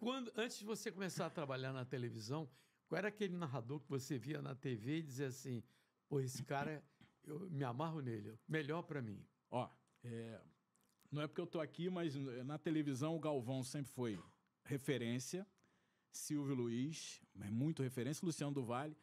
Quando, antes de você começar a trabalhar na televisão, qual era aquele narrador que você via na TV e dizia assim: pô, esse cara, eu me amarro nele, melhor para mim? Ó, é, não é porque eu tô aqui, mas eh, na televisão o Galvão sempre foi referência. Silvio Luiz, é muito referência, Luciano do Vale.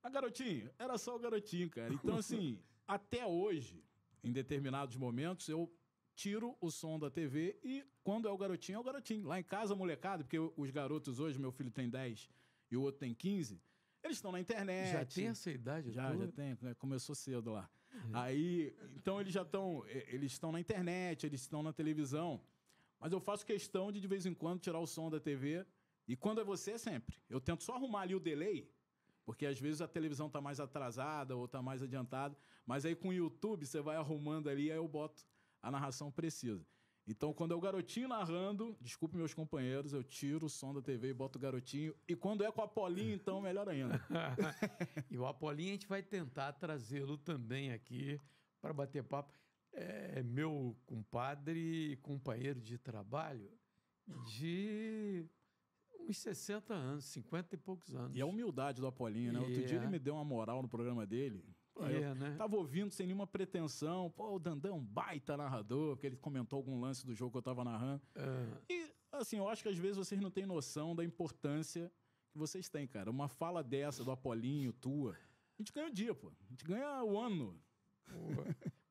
A ah, garotinho, era só o garotinho, cara. Então, assim, até hoje, em determinados momentos, eu tiro o som da TV e quando é o garotinho, é o garotinho. Lá em casa, molecada, porque os garotos hoje, meu filho tem 10 e o outro tem 15, eles estão na internet. Já tem essa idade? Já, toda? já tem. Né? Começou cedo lá. É. Aí, então eles já estão, eles estão na internet, eles estão na televisão. Mas eu faço questão de, de vez em quando, tirar o som da TV. E quando é você, é sempre. Eu tento só arrumar ali o delay, porque às vezes a televisão está mais atrasada ou está mais adiantada. Mas aí com o YouTube, você vai arrumando ali, aí eu boto a narração precisa. Então, quando é o garotinho narrando, desculpe meus companheiros, eu tiro o som da TV e boto o garotinho. E quando é com a Apolinho, então, melhor ainda. e o Apolinho a gente vai tentar trazê-lo também aqui para bater papo. É meu compadre e companheiro de trabalho de uns 60 anos, 50 e poucos anos. E a humildade do Apolinho, né? Outro é... dia ele me deu uma moral no programa dele eu é, né? Tava ouvindo sem nenhuma pretensão. Pô, o Dandão é um baita narrador, porque ele comentou algum lance do jogo que eu tava narrando. É. E, assim, eu acho que às vezes vocês não têm noção da importância que vocês têm, cara. Uma fala dessa do Apolinho, tua, a gente ganha o dia, pô. A gente ganha o ano.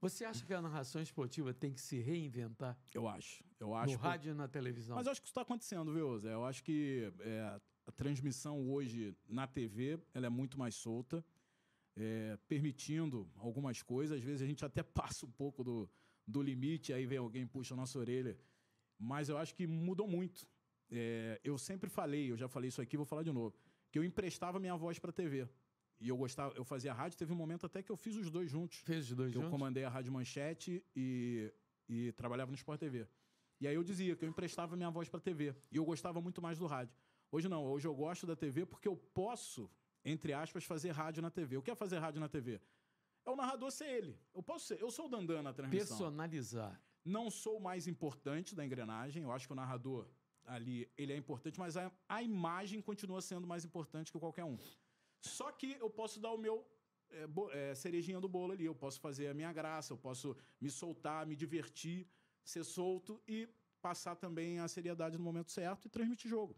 Você acha que a narração esportiva tem que se reinventar? Eu acho. Eu acho no que... rádio e na televisão. Mas eu acho que isso está acontecendo, viu, Zé? Eu acho que é, a transmissão hoje na TV ela é muito mais solta é, permitindo algumas coisas. Às vezes a gente até passa um pouco do, do limite, aí vem alguém puxa a nossa orelha. Mas eu acho que mudou muito. É, eu sempre falei, eu já falei isso aqui, vou falar de novo, que eu emprestava minha voz para a TV. E eu gostava, eu fazia rádio, teve um momento até que eu fiz os dois juntos. Fez os dois juntos? Eu comandei a Rádio Manchete e, e trabalhava no Sport TV. E aí eu dizia que eu emprestava minha voz para a TV. E eu gostava muito mais do rádio. Hoje não, hoje eu gosto da TV porque eu posso entre aspas, fazer rádio na TV. O que é fazer rádio na TV? É o narrador ser ele. Eu posso ser, eu sou o Dandan na transmissão. Personalizar. Não sou o mais importante da engrenagem. Eu acho que o narrador ali, ele é importante, mas a, a imagem continua sendo mais importante que qualquer um. Só que eu posso dar o meu é, bo, é, cerejinha do bolo ali. Eu posso fazer a minha graça, eu posso me soltar, me divertir, ser solto e passar também a seriedade no momento certo e transmitir jogo.